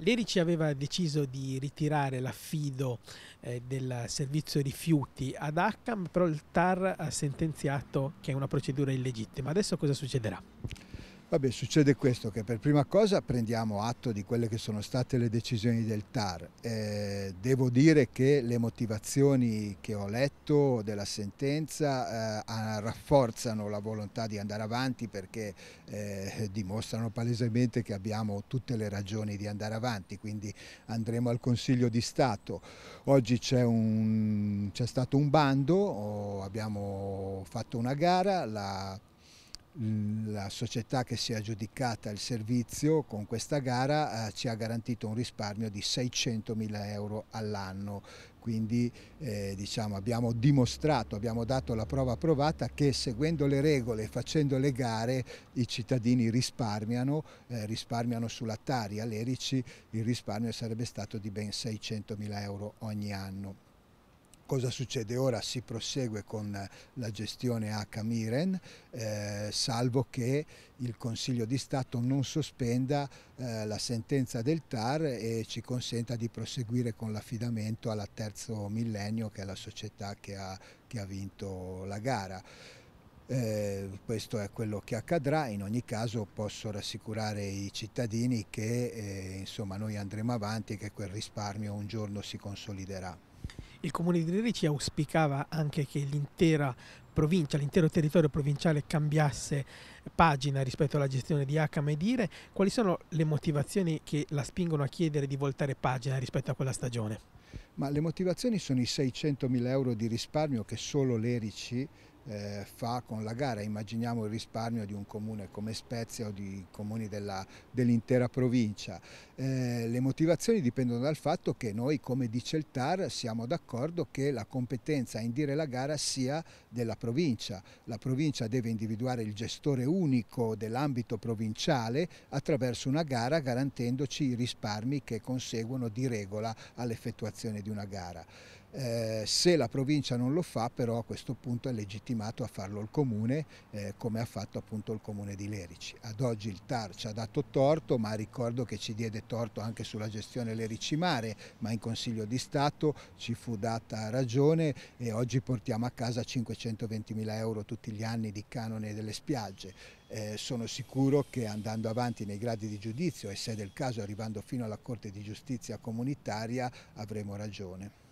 L'Erici aveva deciso di ritirare l'affido eh, del servizio rifiuti ad Hackam, però il TAR ha sentenziato che è una procedura illegittima. Adesso cosa succederà? Vabbè, succede questo, che per prima cosa prendiamo atto di quelle che sono state le decisioni del TAR. Eh, devo dire che le motivazioni che ho letto della sentenza eh, rafforzano la volontà di andare avanti perché eh, dimostrano palesemente che abbiamo tutte le ragioni di andare avanti, quindi andremo al Consiglio di Stato. Oggi c'è stato un bando, abbiamo fatto una gara, la la società che si è aggiudicata il servizio con questa gara eh, ci ha garantito un risparmio di 600 mila euro all'anno quindi eh, diciamo, abbiamo dimostrato, abbiamo dato la prova provata che seguendo le regole e facendo le gare i cittadini risparmiano, eh, risparmiano sulla Tari, all'Erici il risparmio sarebbe stato di ben 600 mila euro ogni anno. Cosa succede? Ora si prosegue con la gestione H Miren, eh, salvo che il Consiglio di Stato non sospenda eh, la sentenza del TAR e ci consenta di proseguire con l'affidamento alla Terzo Millennio, che è la società che ha, che ha vinto la gara. Eh, questo è quello che accadrà, in ogni caso posso rassicurare i cittadini che eh, insomma, noi andremo avanti e che quel risparmio un giorno si consoliderà. Il comune di Ricci auspicava anche che l'intera provincia, l'intero territorio provinciale cambiasse pagina rispetto alla gestione di H Medire, quali sono le motivazioni che la spingono a chiedere di voltare pagina rispetto a quella stagione? Ma le motivazioni sono i 600 mila euro di risparmio che solo l'Erici eh, fa con la gara. Immaginiamo il risparmio di un comune come Spezia o di comuni dell'intera dell provincia. Eh, le motivazioni dipendono dal fatto che noi, come dice il TAR, siamo d'accordo che la competenza a indire la gara sia della provincia. La provincia deve individuare il gestore unico dell'ambito provinciale attraverso una gara garantendoci i risparmi che conseguono di regola all'effettuazione di una gara. Eh, se la provincia non lo fa però a questo punto è legittimato a farlo il comune eh, come ha fatto appunto il comune di Lerici. Ad oggi il TAR ci ha dato torto ma ricordo che ci diede torto anche sulla gestione Lerici Mare ma in Consiglio di Stato ci fu data ragione e oggi portiamo a casa 520 mila euro tutti gli anni di canone delle spiagge. Eh, sono sicuro che andando avanti nei gradi di giudizio e se del caso arrivando fino alla Corte di Giustizia comunitaria avremo ragione.